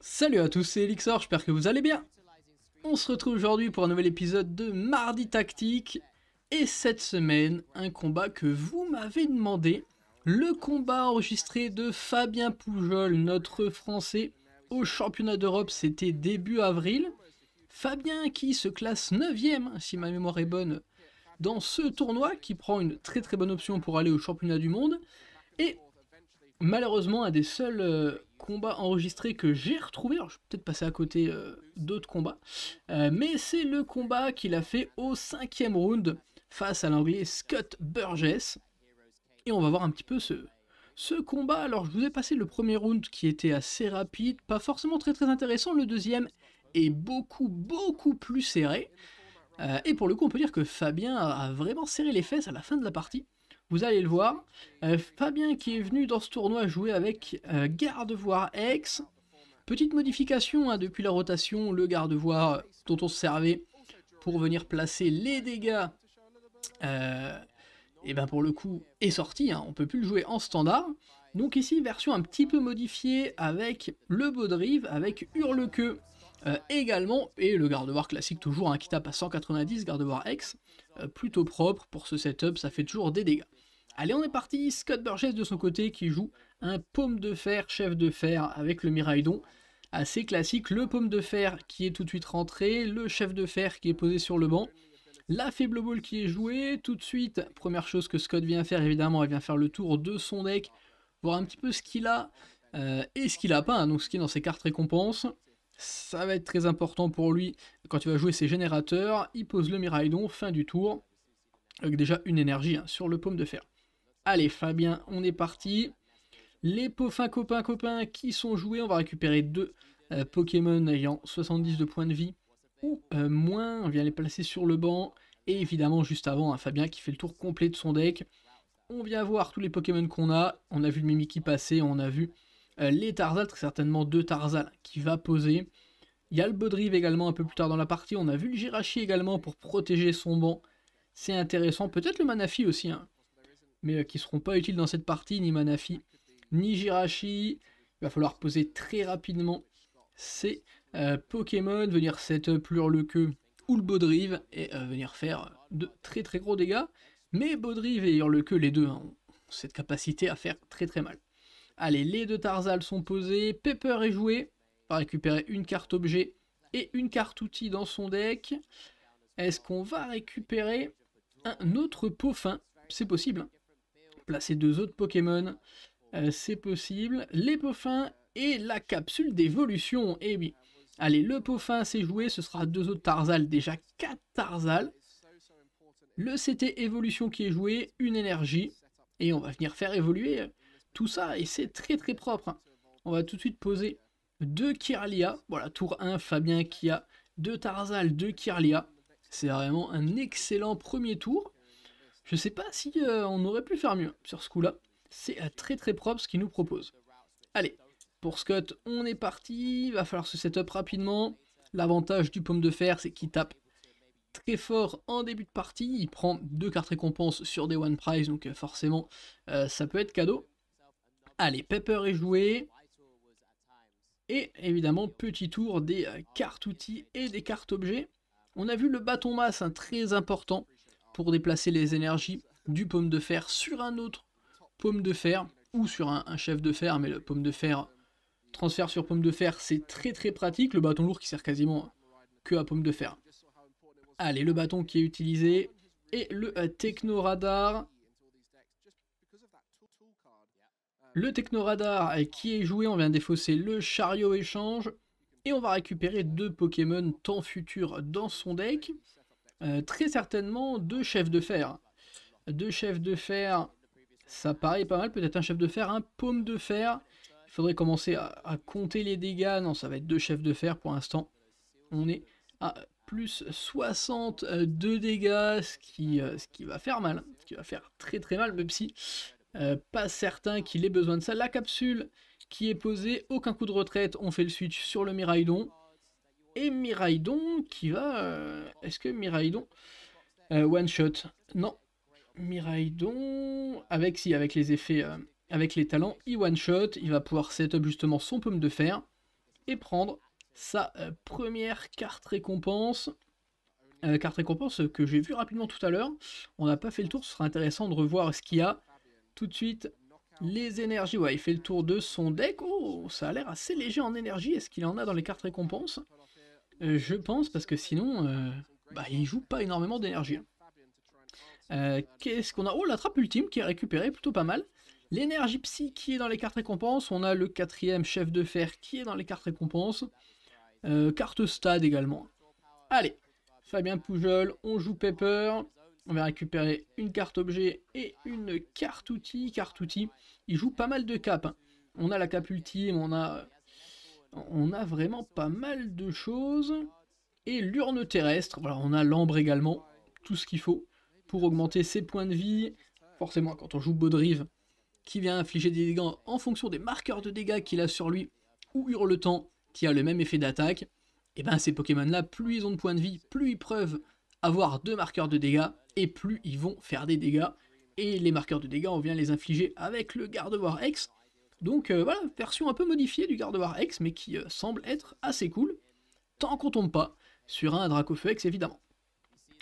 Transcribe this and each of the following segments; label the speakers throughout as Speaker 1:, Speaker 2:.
Speaker 1: Salut à tous, c'est Elixor, j'espère que vous allez bien. On se retrouve aujourd'hui pour un nouvel épisode de Mardi Tactique. Et cette semaine, un combat que vous m'avez demandé. Le combat enregistré de Fabien Poujol, notre Français, au championnat d'Europe, c'était début avril. Fabien qui se classe 9ème, si ma mémoire est bonne, dans ce tournoi, qui prend une très très bonne option pour aller au championnat du monde. Et malheureusement un des seuls euh, combats enregistrés que j'ai retrouvé. Alors je vais peut-être passer à côté euh, d'autres combats. Euh, mais c'est le combat qu'il a fait au cinquième round face à l'anglais Scott Burgess. Et on va voir un petit peu ce, ce combat. Alors je vous ai passé le premier round qui était assez rapide, pas forcément très très intéressant. Le deuxième est beaucoup beaucoup plus serré. et pour le coup on peut dire que Fabien a vraiment serré les fesses à la fin de la partie vous allez le voir. Euh, Fabien qui est venu dans ce tournoi jouer avec euh, Gardevoir X. Petite modification hein, depuis la rotation, le Gardevoir dont on se servait pour venir placer les dégâts, et euh, eh ben pour le coup est sorti, On hein. on peut plus le jouer en standard. Donc ici, version un petit peu modifiée avec le Baudrive, avec Hurle-Queue euh, également, et le garde garde-voir classique toujours, un hein, qui tape à 190, gardevoir X, euh, plutôt propre pour ce setup, ça fait toujours des dégâts. Allez, on est parti, Scott Burgess de son côté qui joue un paume de fer, chef de fer avec le Miraidon, assez classique, le paume de fer qui est tout de suite rentré, le chef de fer qui est posé sur le banc, la faible ball qui est jouée, tout de suite, première chose que Scott vient faire évidemment, elle vient faire le tour de son deck, voir un petit peu ce qu'il a, euh, et ce qu'il a pas, hein, donc ce qui est dans ses cartes récompenses. Ça va être très important pour lui quand il va jouer ses générateurs. Il pose le Miraidon, fin du tour, avec déjà une énergie hein, sur le paume de fer. Allez Fabien, on est parti. Les fins copains copains qui sont joués, on va récupérer deux euh, Pokémon ayant 70 de points de vie ou euh, moins. On vient les placer sur le banc. Et évidemment, juste avant, hein, Fabien qui fait le tour complet de son deck. On vient voir tous les Pokémon qu'on a. On a vu le Mimiki passer, on a vu euh, les Tarzal, très certainement deux Tarzan qui va poser. Il y a le Baudrive également un peu plus tard dans la partie. On a vu le Jirachi également pour protéger son banc. C'est intéressant. Peut-être le Manafi aussi. Hein. Mais euh, qui ne seront pas utiles dans cette partie. Ni Manafi, ni Jirachi. Il va falloir poser très rapidement ces euh, Pokémon. Venir cette le ou le Baudrive. Et venir faire de très très gros dégâts. Mais Baudrive et le les deux, hein, ont cette capacité à faire très très mal. Allez, les deux Tarzal sont posés. Pepper est joué. On va récupérer une carte objet et une carte outil dans son deck. Est-ce qu'on va récupérer un autre pot C'est possible. Hein. Placer deux autres Pokémon, euh, c'est possible. Les pauvins et la capsule d'évolution. Eh oui. Allez, le pot c'est joué. Ce sera deux autres Tarzal. Déjà quatre Tarzal. Le CT évolution qui est joué, une énergie. Et on va venir faire évoluer tout ça, et c'est très très propre. Hein. On va tout de suite poser deux Kirlia, voilà, tour 1, Fabien a deux Tarzal, deux Kirlia. C'est vraiment un excellent premier tour. Je sais pas si euh, on aurait pu faire mieux sur ce coup-là. C'est euh, très très propre ce qu'il nous propose. Allez, pour Scott, on est parti. Il va falloir se setup rapidement. L'avantage du pomme de fer, c'est qu'il tape très fort en début de partie. Il prend deux cartes récompenses sur des one prize, donc euh, forcément, ça peut être cadeau. Allez, Pepper est joué. Et évidemment, petit tour des euh, cartes outils et des cartes objets. On a vu le bâton masse, hein, très important pour déplacer les énergies du pomme de fer sur un autre pomme de fer ou sur un, chef de fer. Mais le pomme de fer, transfert sur pomme de fer, c'est très très pratique. Le bâton lourd qui sert quasiment que à pomme de fer. Allez, le bâton qui est utilisé. Et le euh, techno radar Le technoradar qui est joué, on vient défausser le chariot échange et on va récupérer deux Pokémon temps futur dans son deck. Euh, très certainement deux chefs de fer. Deux chefs de fer, ça paraît pas mal, peut-être un chef de fer, un paume de fer. Il faudrait commencer à, compter les dégâts. Non, ça va être deux chefs de fer pour l'instant. On est à plus 62 dégâts, qui, euh, ce qui va faire mal, ce qui va faire très très mal, même si euh, pas certain qu'il ait besoin de ça. La capsule qui est posée, aucun coup de retraite, on fait le switch sur le Miraidon. Et Miraidon qui va... Euh, est-ce que Miraidon... Euh, one shot. Non. Miraidon... Avec si, avec les effets... avec les talents, il one shot. Il va pouvoir setup justement son pomme de fer. Et prendre sa première carte récompense. carte récompense que j'ai vu rapidement tout à l'heure. On n'a pas fait le tour, ce sera intéressant de revoir ce qu'il y a tout de suite, les énergies. Ouais, il fait le tour de son deck. Oh, ça a l'air assez léger en énergie. Est-ce qu'il en a dans les cartes récompenses euh, Je pense, parce que sinon, euh, bah, il joue pas énormément d'énergie. Hein. Euh, qu'est-ce qu'on a Oh, la trappe ultime qui est récupérée, plutôt pas mal. L'énergie psy qui est dans les cartes récompenses. On a le quatrième chef de fer qui est dans les cartes récompenses. carte stade également. Allez, Fabien Poujol, on joue Pepper. On va récupérer une carte objet et une carte outil. Carte outil, il joue pas mal de capes. Hein. On a la cape ultime, on a, on a vraiment pas mal de choses. Et l'urne terrestre, voilà, on a l'ambre également, tout ce qu'il faut pour augmenter ses points de vie. Forcément, quand on joue Baudrive, qui vient infliger des dégâts en fonction des marqueurs de dégâts qu'il a sur lui, ou Hurle-temps, qui a le même effet d'attaque, et eh ben ces Pokémon-là, plus ils ont de points de vie, plus ils preuvent avoir deux marqueurs de dégâts et plus ils vont faire des dégâts. Et les marqueurs de dégâts, on vient les infliger avec le Gardevoir X. Donc euh, voilà, version un peu modifiée du Gardevoir X, mais qui euh, semble être assez cool, tant qu'on tombe pas sur un Dracofex, X évidemment.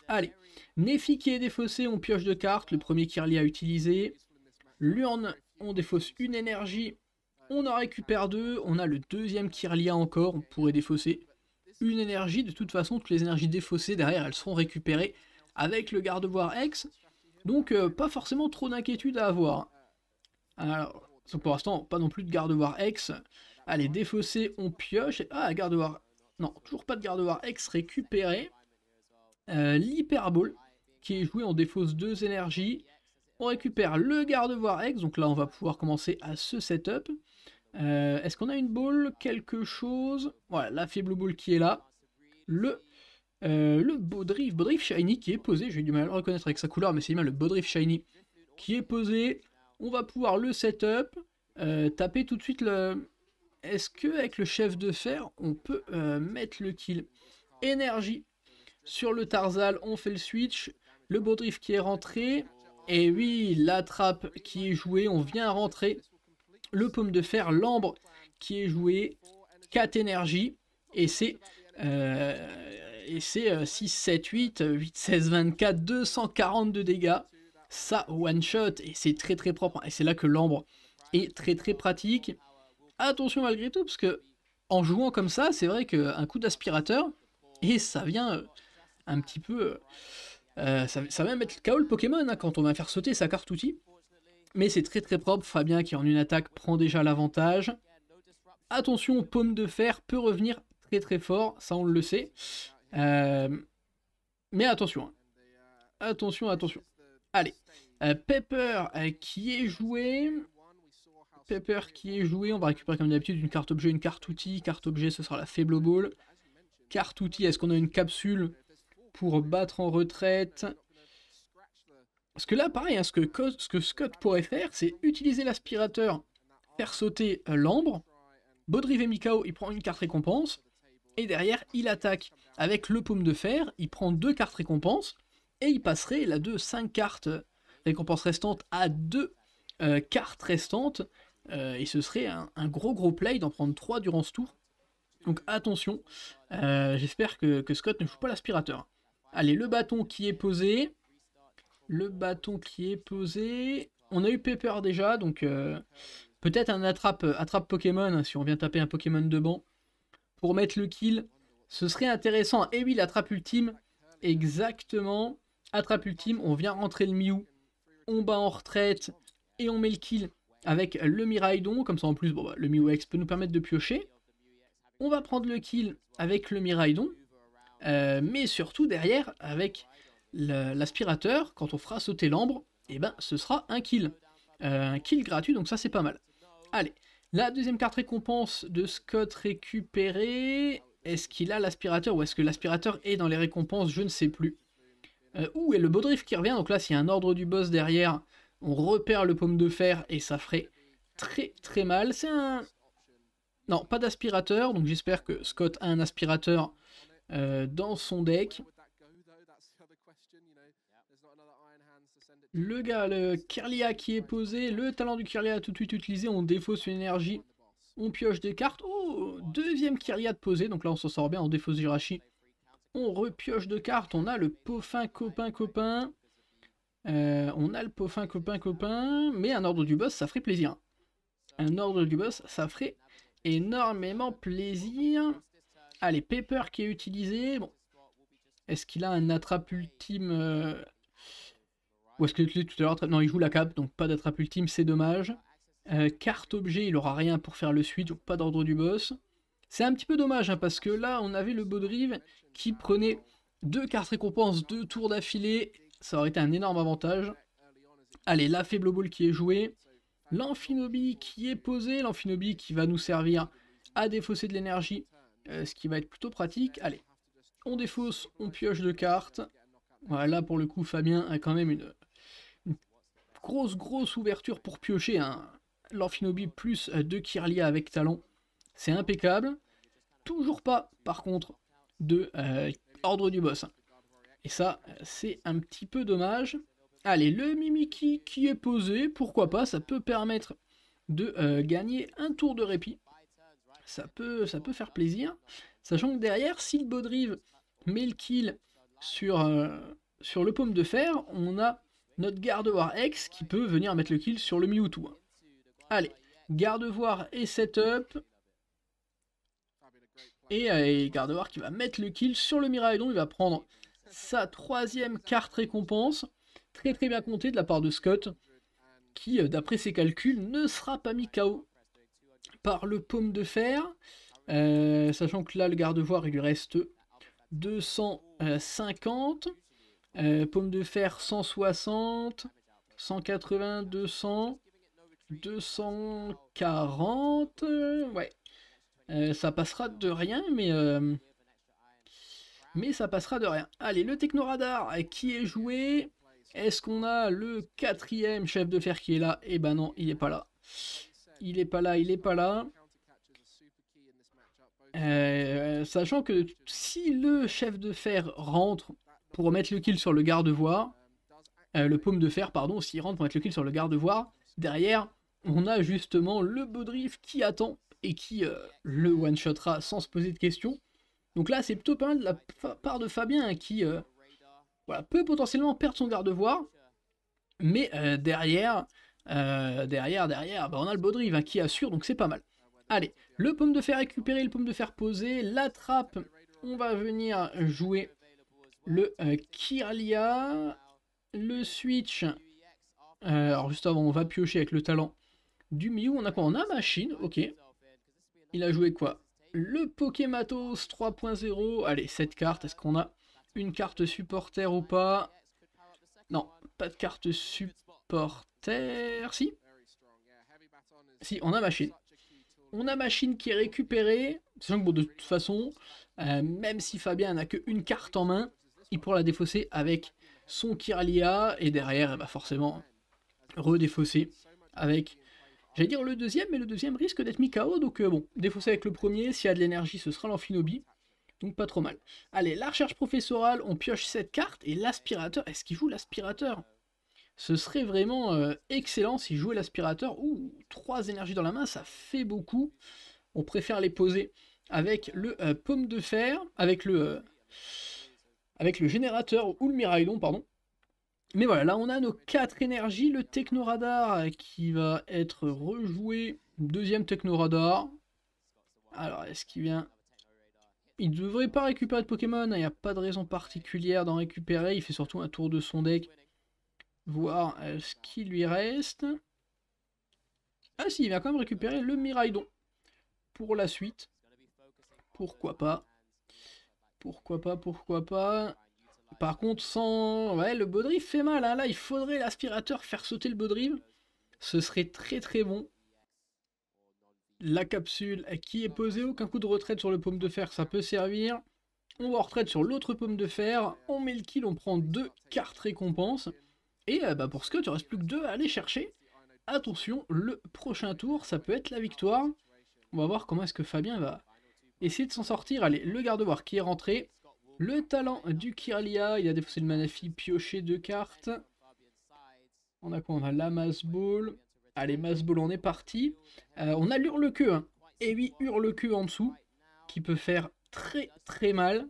Speaker 1: Allez, Nefi qui est défaussé, on pioche deux cartes, le premier Kirlia utilisé. Lurne, on défausse une énergie, on en récupère deux, on a le deuxième Kirlia encore, on pourrait défausser une énergie, de toute façon, toutes les énergies défaussées derrière, elles seront récupérées avec le garde voir X. Donc, euh, pas forcément trop d'inquiétude à avoir. Alors, pour l'instant, pas non plus de garde voir X. Allez, défaussé, on pioche. Ah, garde Non, toujours pas de garde voir X récupéré. Euh, l'hyperbole, qui est joué en défausse deux énergies. On récupère le garde voir X, donc là, on va pouvoir commencer à ce setup. Euh, est-ce qu'on a une boule Quelque chose Voilà, la faible boule qui est là. Le, euh, le Shiny qui est posé. J'ai du mal à le reconnaître avec sa couleur, mais c'est bien le Baudriff Shiny qui est posé. On va pouvoir le setup, euh, taper tout de suite le... Est-ce que avec le chef de fer, on peut euh, mettre le kill Énergie sur le Tarzal, on fait le switch. Le Baudriff qui est rentré. Et oui, la trappe qui est jouée, on vient rentrer le pomme de fer, l'ambre qui est joué 4 énergies et c'est euh, et c'est 6, 7, 8, 8, 16, 24, 240 de dégâts. Ça, one shot, et c'est très très propre. Et c'est là que l'ambre est très très pratique. Attention malgré tout, parce que en jouant comme ça, c'est vrai qu'un coup d'aspirateur, et ça vient euh, un petit peu... Euh, ça, va vient mettre KO le Pokémon hein, quand on va faire sauter sa carte outil. Mais c'est très très propre, Fabien qui en une attaque prend déjà l'avantage. Attention, Pomme de Fer peut revenir très très fort, ça on le sait. Euh, mais attention, hein. attention, attention. Allez, euh, Pepper euh, qui est joué. Pepper qui est joué, on va récupérer comme d'habitude une carte objet, une carte outil. Carte objet, ce sera la faible ball. Carte outil, est-ce qu'on a une capsule pour battre en retraite parce que là, pareil, hein, ce, que, Scott pourrait faire, c'est utiliser l'aspirateur, faire sauter euh, l'ambre. Baudrive et Mikao, il prend une carte récompense. Et derrière, il attaque. Avec le paume de fer, il prend deux cartes récompense. Et il passerait la de 5 cartes euh, récompenses restantes à deux euh, cartes restantes. et ce serait un, gros gros play d'en prendre 3 durant ce tour. Donc attention, j'espère que, que, Scott ne joue pas l'aspirateur. Allez, le bâton qui est posé. Le bâton qui est posé. On a eu Pepper déjà, donc euh, peut-être un attrape, attrape Pokémon, hein, si on vient taper un Pokémon de banc, pour mettre le kill. Ce serait intéressant. Et eh oui, l'attrape ultime, exactement. Attrape ultime, on vient rentrer le Mew. on bat en retraite, et on met le kill avec le Miraidon. Comme ça, en plus, bon, bah, le Mew X peut nous permettre de piocher. On va prendre le kill avec le Miraidon. Euh, mais surtout derrière, avec l'aspirateur, quand on fera sauter l'ambre, eh ben ce sera un kill. Euh, un kill gratuit, donc ça c'est pas mal. Allez, la deuxième carte récompense de Scott récupéré. Est-ce qu'il a l'aspirateur ou est-ce que l'aspirateur est dans les récompenses Je ne sais plus. Euh, ouh, et le drift qui revient. Donc là, s'il y a un ordre du boss derrière, on repère le pomme de fer et ça ferait très très mal. C'est un... Non, pas d'aspirateur, donc j'espère que Scott a un aspirateur euh, dans son deck. Le gars, le Kirlia qui est posé, le talent du Kirlia tout de suite utilisé, on défausse une énergie, on pioche des cartes. Oh, deuxième Kirlia de posé, donc là on s'en sort bien, on défausse Jirachi. On repioche deux cartes, on a le Pofin copain copain. Euh, on a le Pofin copain copain, mais un ordre du boss ça ferait plaisir. Un ordre du boss ça ferait énormément plaisir. Allez, Pepper qui est utilisé. Bon. Est-ce qu'il a un attrape ultime euh, ou est-ce que tu tout à l'heure Non, il joue la cape, donc pas d'attrape ultime, c'est dommage. Euh, carte objet, il aura rien pour faire le suite, donc pas d'ordre du boss. C'est un petit peu dommage, hein, parce que là, on avait le Baudrive qui prenait deux cartes récompenses, deux tours d'affilée. Ça aurait été un énorme avantage. Allez, la Faible Ball qui est jouée. L'Amphinobi qui est posé. L'Amphinobi qui va nous servir à défausser de l'énergie, euh, ce qui va être plutôt pratique. Allez, on défausse, on pioche deux cartes. Voilà, pour le coup, Fabien a quand même une, grosse, grosse ouverture pour piocher un hein. L'Orphinobi plus de Kirlia avec talon. C'est impeccable. Toujours pas, par contre, de euh, ordre du boss. Et ça, c'est un petit peu dommage. Allez, le Mimiki qui est posé, pourquoi pas, ça peut permettre de euh, gagner un tour de répit. Ça peut, ça peut faire plaisir. Sachant que derrière, si le Baudrive met le kill sur, euh, sur le paume de fer, on a notre garde-voir X qui peut venir mettre le kill sur le Mewtwo. Allez, garde-voir et setup. Et, euh, et garde-voir qui va mettre le kill sur le Miraidon. Il va prendre sa troisième carte récompense. Très très bien comptée de la part de Scott. Qui, euh, d'après ses calculs, ne sera pas mis KO par le paume de fer. Euh, sachant que là, le garde-voir, il lui reste 250. Euh, pomme de fer 160, 180, 200, 240. ouais. Euh, ça passera de rien, mais... Euh, mais ça passera de rien. Allez, le technoradar qui est joué. Est-ce qu'on a le quatrième chef de fer qui est là Eh ben non, il n'est pas là. Il n'est pas là, il n'est pas là. sachant que si le chef de fer rentre, pour mettre le kill sur le garde voix euh, le paume de fer, pardon, s'il rentre pour mettre le kill sur le garde voix Derrière, on a justement le drift qui attend et qui euh, le one-shotera sans se poser de questions. Donc là, c'est plutôt pas mal de la part de Fabien qui euh, peut potentiellement perdre son garde voix Mais derrière, derrière, derrière, bah, on a le Baudrive hein, qui assure, donc c'est pas mal. Allez, le paume de fer récupéré, le paume de fer posé, la trappe, on va venir jouer le euh, Kirlia, le Switch. Euh, alors juste avant, on va piocher avec le talent du Miu. On a quoi On a Machine, ok. Il a joué quoi Le Pokématos 3.0. Allez, cette carte, Est-ce qu'on a une carte supporter ou pas Non, pas de carte supporter. Si. Si, on a Machine. On a Machine qui est récupérée. Sachant que de toute façon, euh, même si Fabien n'a qu'une carte en main, il pourra la défausser avec son Kiralia et derrière, eh ben, forcément, redéfausser avec... J'allais dire le deuxième, mais le deuxième risque d'être mis KO, donc euh, bon, défausser avec le premier, s'il y a de l'énergie, ce sera l'amphinobi, donc pas trop mal. Allez, la recherche professorale, on pioche cette carte, et l'aspirateur, est-ce qu'il joue l'aspirateur Ce serait vraiment euh, excellent s'il jouait l'aspirateur. Ouh, trois énergies dans la main, ça fait beaucoup. On préfère les poser avec le euh, pomme de fer, avec le avec le générateur ou le miraidon pardon. Mais voilà, là on a nos quatre énergies, le technoradar euh, qui va être rejoué, deuxième technoradar. Alors est-ce qu'il vient Il ne devrait pas récupérer de Pokémon, hein. il n'y a pas de raison particulière d'en récupérer, il fait surtout un tour de son deck, voir euh, ce qui lui reste. Ah si, il vient quand même récupérer le Miraidon pour la suite. Pourquoi pas pourquoi pas, pourquoi pas. Par contre, sans... Ouais, le baudrive fait mal. Hein. Là, il faudrait l'aspirateur faire sauter le baudrive. Ce serait très très bon. La capsule qui est posée, aucun coup de retraite sur le pomme de fer, ça peut servir. On va retraite sur l'autre pomme de fer. On met le kill, on prend deux cartes récompenses. Et euh, bah, pour ce que tu restes plus que deux à aller chercher. Attention, le prochain tour, ça peut être la victoire. On va voir comment est-ce que Fabien va, essayer de s'en sortir. Allez, le garde voir qui est rentré. Le talent du Kirlia, il a défaussé le Manafi, pioché deux cartes. On a quoi On a la masse Ball. Allez, masse Ball, on est parti. Euh, on a l'Hurle-Queue. Et hein. eh oui, hurle en dessous, qui peut faire très très mal.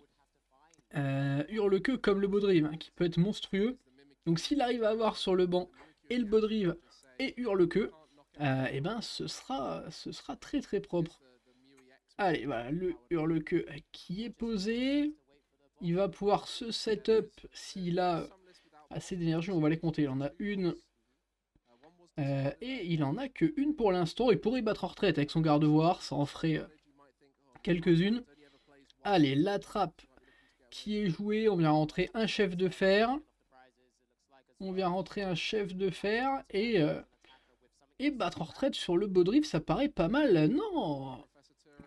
Speaker 1: Euh, Hurle-Queue comme le Baudrive, hein, qui peut être monstrueux. Donc s'il arrive à avoir sur le banc et le Baudrive et Hurle-Queue, euh, eh ben, ce sera, ce sera très très propre. Allez, voilà, bah, le hurle-queue qui est posé. Il va pouvoir se setup s'il a assez d'énergie. On va les compter. Il en a une. Euh, et il en a que une pour l'instant. Il pourrait battre en retraite avec son garde-voir. Ça en ferait euh, quelques-unes. Allez, la trappe qui est jouée. On vient rentrer un chef de fer. On vient rentrer un chef de fer. Et, euh, et battre en retraite sur le drift, ça paraît pas mal. Non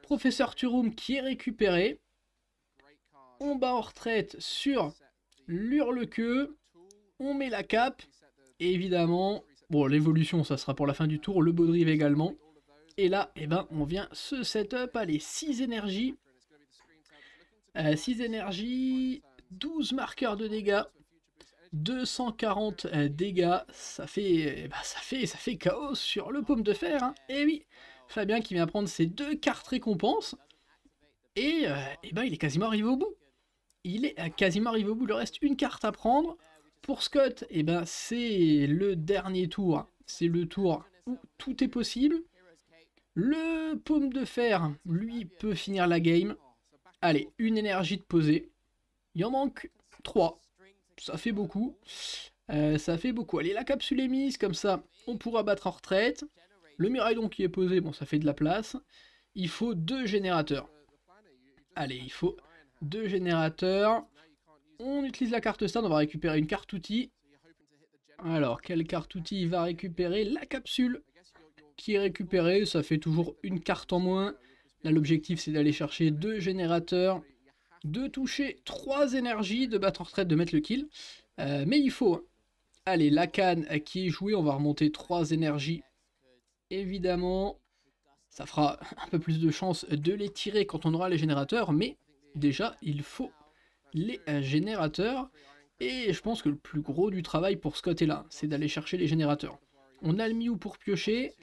Speaker 1: Professeur Turum qui est récupéré. On bat en retraite sur l'Hurle-Queue. On met la cape. évidemment, bon, l'évolution, ça sera pour la fin du tour. Le Baudrive également. Et là, eh ben, on vient se setup Allez, 6 énergies. 6 euh, énergies, 12 marqueurs de dégâts. 240 euh, dégâts, ça fait, bah ça fait, ça fait chaos sur le paume de fer. Hein. Eh Et oui, Fabien qui vient prendre ses deux cartes récompenses. Euh, et, ben, il est quasiment arrivé au bout. Il est euh, quasiment arrivé au bout. Il reste une carte à prendre. Pour Scott, et eh ben, c'est le dernier tour. C'est le tour où tout est possible. Le paume de fer, lui, peut finir la game. Allez, une énergie de poser. Il en manque trois. Ça fait beaucoup. Euh, ça fait beaucoup. Allez, la capsule est mise, comme ça, on pourra battre en retraite. Le miraillon qui est posé, bon, ça fait de la place. Il faut deux générateurs. Allez, il faut deux générateurs. On utilise la carte stand, on va récupérer une carte outil. Alors, quelle carte outil il va récupérer La capsule qui est récupérée, ça fait toujours une carte en moins. Là, l'objectif, c'est d'aller chercher deux générateurs, de toucher trois énergies, de battre en retraite, de mettre le kill. Euh, mais il faut... Allez, la canne qui est jouée, on va remonter trois énergies Évidemment, ça fera un peu plus de chance de les tirer quand on aura les générateurs, mais déjà, il faut les euh, générateurs. Et je pense que le plus gros du travail pour Scott est là, c'est d'aller chercher les générateurs. On a le Miou pour piocher.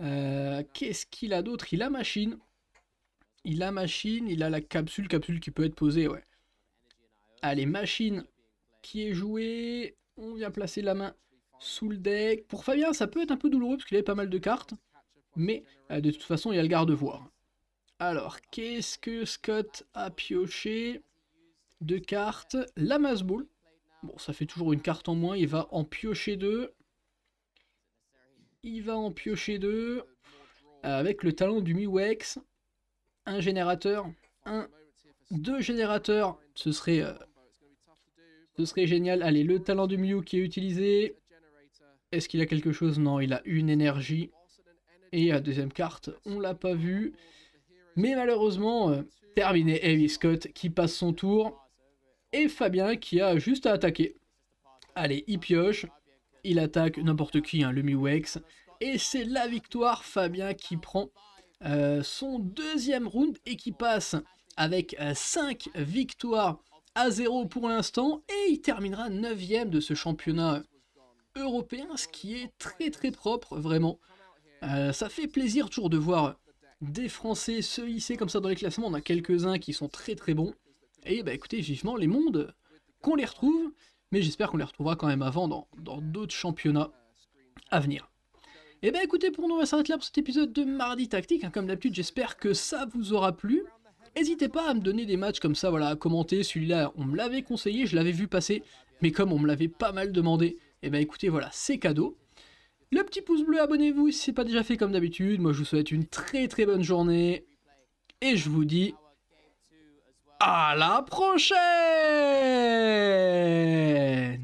Speaker 1: Euh, qu'est-ce qu'il a d'autre Il a machine. Il a machine, il a la capsule, capsule qui peut être posée, ouais. Allez, machine qui est jouée. On vient placer la main sous le deck. Pour Fabien, ça peut être un peu douloureux parce qu'il avait pas mal de cartes, mais euh, de toute façon, il a le garde voir. Alors, qu'est-ce que Scott a pioché Deux cartes. La masse Bon, ça fait toujours une carte en moins. Il va en piocher deux. Il va en piocher deux. Euh, avec le talent du Miwex. Un générateur. Un. Deux générateurs. Ce serait... Euh, ce serait génial. Allez, le talent du Mew qui est utilisé. Est-ce qu'il a quelque chose Non, il a une énergie. Et la deuxième carte, on l'a pas vu, Mais malheureusement, euh, terminé Heavy Scott qui passe son tour. Et Fabien qui a juste à attaquer. Allez, il pioche. Il attaque n'importe qui, un hein, le Miwex. Et c'est la victoire. Fabien qui prend euh, son deuxième round et qui passe avec euh, cinq 5 victoires à 0 pour l'instant. Et il terminera 9ème de ce championnat européen, ce qui est très très propre, vraiment. Euh, ça fait plaisir toujours de voir des Français se hisser comme ça dans les classements. On a quelques-uns qui sont très très bons. Et bah écoutez, vivement les mondes, qu'on les retrouve, mais j'espère qu'on les retrouvera quand même avant dans d'autres championnats à venir. Et bah écoutez, pour nous, on va s'arrêter là pour cet épisode de Mardi Tactique. Hein. comme d'habitude, j'espère que ça vous aura plu. N'hésitez pas à me donner des matchs comme ça, voilà, à commenter. Celui-là, on me l'avait conseillé, je l'avais vu passer, mais comme on me l'avait pas mal demandé, et eh bien écoutez, voilà, c'est cadeau. Le petit pouce bleu, abonnez-vous si ce n'est pas déjà fait comme d'habitude. Moi, je vous souhaite une très très bonne journée. Et je vous dis à la prochaine